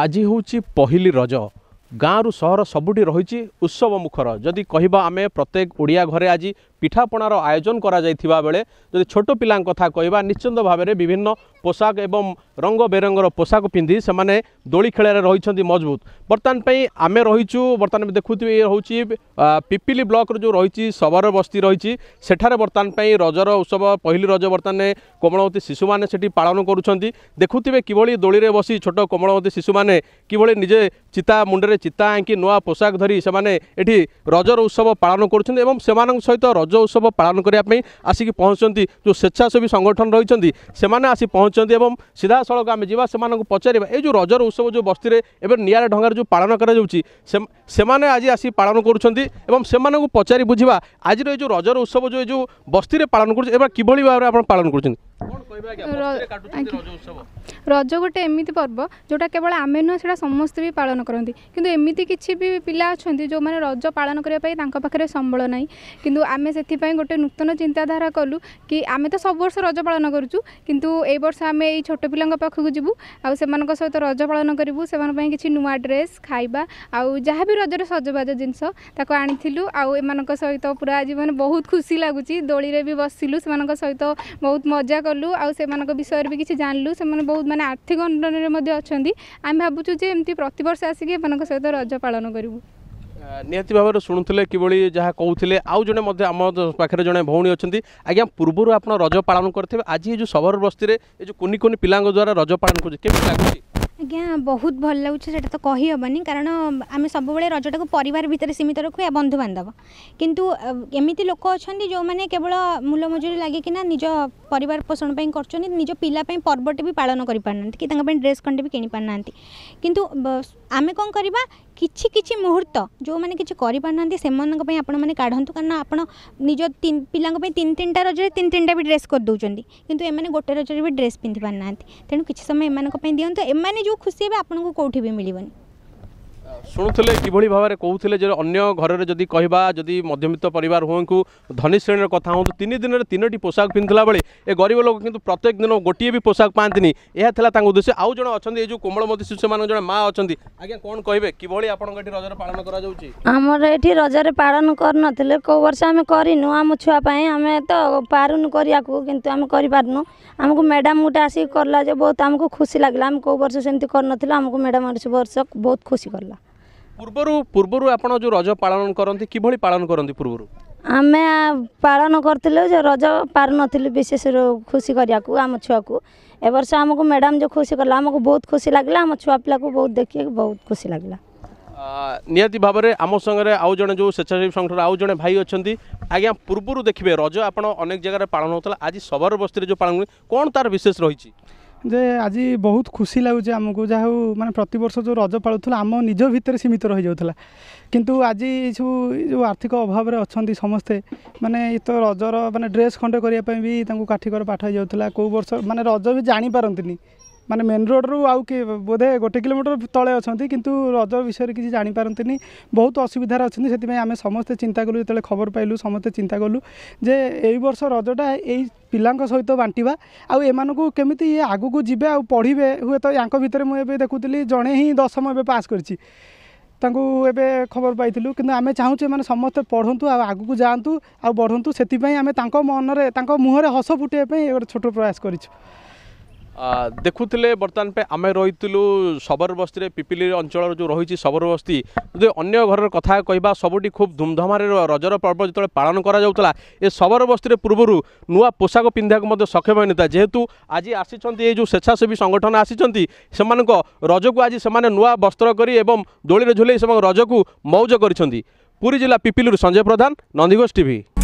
ଆଜି ହେଉଛି ପହିଲି ରଜ ଗାଁରୁ ସହର ସବୁଠି ରହିଛି ଉତ୍ସବ ମୁଖର ଯଦି କହିବା ଆମେ ପ୍ରତ୍ୟେକ ଓଡ଼ିଆ ଘରେ ଆଜି পিঠাপণার আয়োজন করা যাই বেড়ে যদি ছোট পিলা কথা কহা নিশ্চিন্ত ভাবে বিভিন্ন পোশাক এবং রঙ বেরঙ্গর পোশাক পিঁধি সে দোলি খেলার রয়েছেন মজবুত বর্তমান পাই আমি রয়েছু বর্তমান দেখুবে হচ্ছে পিপিলি ব্লকর যে রয়েছে সবর বস্তি রয়েছে সেঠার বর্তমান পাই রজর উৎসব পহিলি রজ বর্তমান কোমলবতী শিশু মানে সেটি পালন করছেন দেখুবে কিভাবে দোলি বসি ছোট কোমলবতী শিশু মানে কিভাবে নিজে চিতা মুন্ডে চিতা আঁকি নূয়া পোশাক ধরি সে এটি রজর উৎসব পালন করছেন এবং সে সহ রজ ରଜ ଉତ୍ସବ ପାଳନ କରିବା ପାଇଁ ଆସିକି ପହଞ୍ଚନ୍ତି ଯେଉଁ ସ୍ୱେଚ୍ଛାସେବୀ ସଂଗଠନ ରହିଛନ୍ତି ସେମାନେ ଆସି ପହଞ୍ଚନ୍ତି ଏବଂ ସିଧାସଳଖ ଆମେ ଯିବା ସେମାନଙ୍କୁ ପଚାରିବା ଏଇ ଯେଉଁ ରଜର ଉତ୍ସବ ଯେଉଁ ବସ୍ତିରେ ଏବେ ନିଆରା ଢଙ୍ଗାରେ ଯେଉଁ ପାଳନ କରାଯାଉଛି ସେମାନେ ଆଜି ଆସି ପାଳନ କରୁଛନ୍ତି ଏବଂ ସେମାନଙ୍କୁ ପଚାରି ବୁଝିବା ଆଜିର ଏଇ ଯେଉଁ ରଜର ଉତ୍ସବ ଯେଉଁ ଏଇ ଯେଉଁ ବସ୍ତିରେ ପାଳନ କରୁଛନ୍ତି ଏବେ କିଭଳି ଭାବରେ ଆପଣ ପାଳନ କରୁଛନ୍ତି ରଜ ଗୋଟେ ଏମିତି ପର୍ବ ଯେଉଁଟା କେବଳ ଆମେ ନୁହେଁ ସେଇଟା ସମସ୍ତେ ବି ପାଳନ କରନ୍ତି କିନ୍ତୁ ଏମିତି କିଛି ବି ପିଲା ଅଛନ୍ତି ଯେଉଁମାନେ ରଜ ପାଳନ କରିବା ପାଇଁ ତାଙ୍କ ପାଖରେ ସମ୍ବଳ ନାହିଁ କିନ୍ତୁ ଆମେ ସେଥିପାଇଁ ଗୋଟେ ନୂତନ ଚିନ୍ତାଧାରା କଲୁ କି ଆମେ ତ ସବୁ ବର୍ଷ ରଜ ପାଳନ କରୁଛୁ କିନ୍ତୁ ଏଇ ବର୍ଷ ଆମେ ଏଇ ଛୋଟ ପିଲାଙ୍କ ପାଖକୁ ଯିବୁ ଆଉ ସେମାନଙ୍କ ସହିତ ରଜ ପାଳନ କରିବୁ ସେମାନଙ୍କ ପାଇଁ କିଛି ନୂଆ ଡ୍ରେସ୍ ଖାଇବା ଆଉ ଯାହା ବି ରଜରେ ସଜବାଜ ଜିନିଷ ତାକୁ ଆଣିଥିଲୁ ଆଉ ଏମାନଙ୍କ ସହିତ ପୁରା ଆଜି ମାନେ ବହୁତ ଖୁସି ଲାଗୁଛି ଦୋଳିରେ ବି ବସିଲୁ ସେମାନଙ୍କ ସହିତ ବହୁତ ମଜା କଲୁ ଆଉ ଆଉ ସେମାନଙ୍କ ବିଷୟରେ ବି କିଛି ଜାଣିଲୁ ସେମାନେ ବହୁତ ମାନେ ଆର୍ଥିକ ଅନଟନରେ ମଧ୍ୟ ଅଛନ୍ତି ଆମେ ଭାବୁଛୁ ଯେ ଏମିତି ପ୍ରତିବର୍ଷ ଆସିକି ଏମାନଙ୍କ ସହିତ ରଜ ପାଳନ କରିବୁ ନିହାତି ଭାବରେ ଶୁଣୁଥିଲେ କିଭଳି ଯାହା କହୁଥିଲେ ଆଉ ଜଣେ ମଧ୍ୟ ଆମ ପାଖରେ ଜଣେ ଭଉଣୀ ଅଛନ୍ତି ଆଜ୍ଞା ପୂର୍ବରୁ ଆପଣ ରଜ ପାଳନ କରିଥିବେ ଆଜି ଏ ଯେଉଁ ସହର ବସ୍ତିରେ ଏ ଯେଉଁ କୁନି କୁନି ପିଲାଙ୍କ ଦ୍ୱାରା ରଜ ପାଳନ କରୁଛି କେମିତି ଲାଗୁଛି ଆଜ୍ଞା ବହୁତ ଭଲ ଲାଗୁଛି ସେଇଟା ତ କହିହେବନି କାରଣ ଆମେ ସବୁବେଳେ ରଜଟାକୁ ପରିବାର ଭିତରେ ସୀମିତ ରଖିବା ବନ୍ଧୁବାନ୍ଧବ କିନ୍ତୁ ଏମିତି ଲୋକ ଅଛନ୍ତି ଯେଉଁମାନେ କେବଳ ମୂଲ ମଜୁରୀ ଲାଗିକିନା ନିଜ ପରିବାର ପୋଷଣ ପାଇଁ କରୁଛନ୍ତି ନିଜ ପିଲା ପାଇଁ ପର୍ବଟି ବି ପାଳନ କରିପାରୁନାହାନ୍ତି କି ତାଙ୍କ ପାଇଁ ଡ୍ରେସ୍ ଖଣ୍ଡେ ବି କିଣିପାରୁନାହାନ୍ତି କିନ୍ତୁ ଆମେ କ'ଣ କରିବା କିଛି କିଛି ମୁହୂର୍ତ୍ତ ଯେଉଁମାନେ କିଛି କରିପାରୁନାହାନ୍ତି ସେମାନଙ୍କ ପାଇଁ ଆପଣମାନେ କାଢ଼ନ୍ତୁ କାରଣ ଆପଣ ନିଜ ପିଲାଙ୍କ ପାଇଁ ତିନି ତିନିଟା ରଜରେ ତିନି ତିନିଟା ବି ଡ୍ରେସ୍ କରିଦେଉଛନ୍ତି କିନ୍ତୁ ଏମାନେ ଗୋଟେ ରଜରେ ବି ଡ୍ରେସ୍ ପିନ୍ଧି ପାରୁନାହାନ୍ତି ତେଣୁ କିଛି ସମୟ ଏମାନଙ୍କ ପାଇଁ ଦିଅନ୍ତୁ ଏମାନେ ଯେଉଁ ଖୁସି ହେବେ ଆପଣଙ୍କୁ କେଉଁଠି ବି ମିଳିବନି শুণুলে কিভাবে ভাবে কৌলে যে অন্য ঘরের যদি কহবা যদি মধ্যবিত্ত পরিবার হুঁকু ধনী শ্রেণীর কথা হুঁতু তিন দিনের তিনটি পোশাক পিঁধুলা বেড়ে এ গরিব লোক কিন্তু প্রত্যেক দিন গোটিয়ে বি পোশাক পাঁতিনি এলাকা তাঁর উদ্দেশ্য আউ জন অনেক এই যে কোমলমতী শিশু মানুষ জন মা অনেক আজ্ঞা কোণ কে কিভাবে আপনার এটি রজরে পালন করা যাচ্ছে আমার এটি রজরে পালন করলে কেউ বর্ষ আমি করিনু আম ছুয়া পাই আমি তো পারুনু করা কিন্তু আমি করিপারনু আমি ম্যাডাম গোটে আসি করলা যে বহু আমি খুশি লাগলো আমি কেউ বর্ষ সেমি করনলে আমি ম্যাডাম বর্ষ বহু খুশি করলা পূর্বরু পূর্বরু আপন যে রজ পালন করতে কিভাবে পালন করতে পূর্বরু ଆମେ ପାଳନ କରିଥିଲୁ ଯେ ରଜ ପାରୁନଥିଲୁ ବିଶେଷ ଖୁସି କରିବାକୁ ଆମ ଛୁଆକୁ ଏ ବର୍ଷ ଆମକୁ ମ୍ୟାଡ଼ାମ୍ ଯେଉଁ ଖୁସି କଲା ଆମକୁ ବହୁତ ଖୁସି ଲାଗିଲା ଆମ ଛୁଆ ପିଲାକୁ ବହୁତ ଦେଖିକି ବହୁତ ଖୁସି ଲାଗିଲା ନିହାତି ଭାବରେ ଆମ ସାଙ୍ଗରେ ଆଉ ଜଣେ ଯେଉଁ ସ୍ୱେଚ୍ଛାସେବୀ ସଂଗଠନର ଆଉ ଜଣେ ଭାଇ ଅଛନ୍ତି ଆଜ୍ଞା ପୂର୍ବରୁ ଦେଖିବେ ରଜ ଆପଣ ଅନେକ ଜାଗାରେ ପାଳନ ହେଉଥିଲା ଆଜି ସବର ବସ୍ତିରେ ଯେଉଁ ପାଳନ ହୁଏ କ'ଣ ତା'ର ବିଶେଷ ରହିଛି ଯେ ଆଜି ବହୁତ ଖୁସି ଲାଗୁଛି ଆମକୁ ଯାହା ହଉ ମାନେ ପ୍ରତିବର୍ଷ ଯେଉଁ ରଜ ପାଳୁଥିଲା ଆମ ନିଜ ଭିତରେ ସୀମିତ ରହିଯାଉଥିଲା କିନ୍ତୁ ଆଜି ଏସବୁ ଯେଉଁ ଆର୍ଥିକ ଅଭାବରେ ଅଛନ୍ତି ସମସ୍ତେ ମାନେ ଏ ତ ରଜର ମାନେ ଡ୍ରେସ୍ ଖଣ୍ଡେ କରିବା ପାଇଁ ବି ତାଙ୍କୁ କାଠିକର ପାଠ ହେଇଯାଉଥିଲା କେଉଁ ବର୍ଷ ମାନେ ରଜ ବି ଜାଣିପାରନ୍ତିନି ମାନେ ମେନ୍ ରୋଡ଼ରୁ ଆଉ କି ବୋଧେ ଗୋଟେ କିଲୋମିଟର ତଳେ ଅଛନ୍ତି କିନ୍ତୁ ରଜ ବିଷୟରେ କିଛି ଜାଣିପାରନ୍ତିନି ବହୁତ ଅସୁବିଧାରେ ଅଛନ୍ତି ସେଥିପାଇଁ ଆମେ ସମସ୍ତେ ଚିନ୍ତା କଲୁ ଯେତେବେଳେ ଖବର ପାଇଲୁ ସମସ୍ତେ ଚିନ୍ତା କଲୁ ଯେ ଏଇ ବର୍ଷ ରଜଟା ଏଇ ପିଲାଙ୍କ ସହିତ ବାଣ୍ଟିବା ଆଉ ଏମାନଙ୍କୁ କେମିତି ଇଏ ଆଗକୁ ଯିବେ ଆଉ ପଢ଼ିବେ ହୁଏତ ୟାଙ୍କ ଭିତରେ ମୁଁ ଏବେ ଦେଖୁଥିଲି ଜଣେ ହିଁ ଦଶମ ଏବେ ପାସ୍ କରିଛି ତାଙ୍କୁ ଏବେ ଖବର ପାଇଥିଲୁ କିନ୍ତୁ ଆମେ ଚାହୁଁଛୁ ଏମାନେ ସମସ୍ତେ ପଢ଼ନ୍ତୁ ଆଉ ଆଗକୁ ଯାଆନ୍ତୁ ଆଉ ବଢ଼ନ୍ତୁ ସେଥିପାଇଁ ଆମେ ତାଙ୍କ ମନରେ ତାଙ୍କ ମୁହଁରେ ହସ ଫୁଟାଇବା ପାଇଁ ଗୋଟେ ଛୋଟ ପ୍ରୟାସ କରିଛୁ ଦେଖୁଥିଲେ ବର୍ତ୍ତମାନ ପାଇଁ ଆମେ ରହିଥିଲୁ ସବରବସ୍ତିରେ ପିପିଲି ଅଞ୍ଚଳର ଯେଉଁ ରହିଛି ସବରବସ୍ତି ଯଦି ଅନ୍ୟ ଘରର କଥା କହିବା ସବୁଠି ଖୁବ୍ ଧୁମ୍ଧାମାରେ ରଜର ପର୍ବ ଯେତେବେଳେ ପାଳନ କରାଯାଉଥିଲା ଏ ସବରବସ୍ତିରେ ପୂର୍ବରୁ ନୂଆ ପୋଷାକ ପିନ୍ଧିବାକୁ ମଧ୍ୟ ସକ୍ଷମ ହୋଇନଥିଲା ଯେହେତୁ ଆଜି ଆସିଛନ୍ତି ଏଇ ଯେଉଁ ସ୍ୱେଚ୍ଛାସେବୀ ସଂଗଠନ ଆସିଛନ୍ତି ସେମାନଙ୍କ ରଜକୁ ଆଜି ସେମାନେ ନୂଆ ବସ୍ତ୍ର କରି ଏବଂ ଦୋଳିରେ ଝୁଲେଇ ସେମାନେ ରଜକୁ ମଉଜ କରିଛନ୍ତି ପୁରୀ ଜିଲ୍ଲା ପିପିଲିରୁ ସଞ୍ଜୟ ପ୍ରଧାନ ନନ୍ଦିଘୋଷ ଟିଭି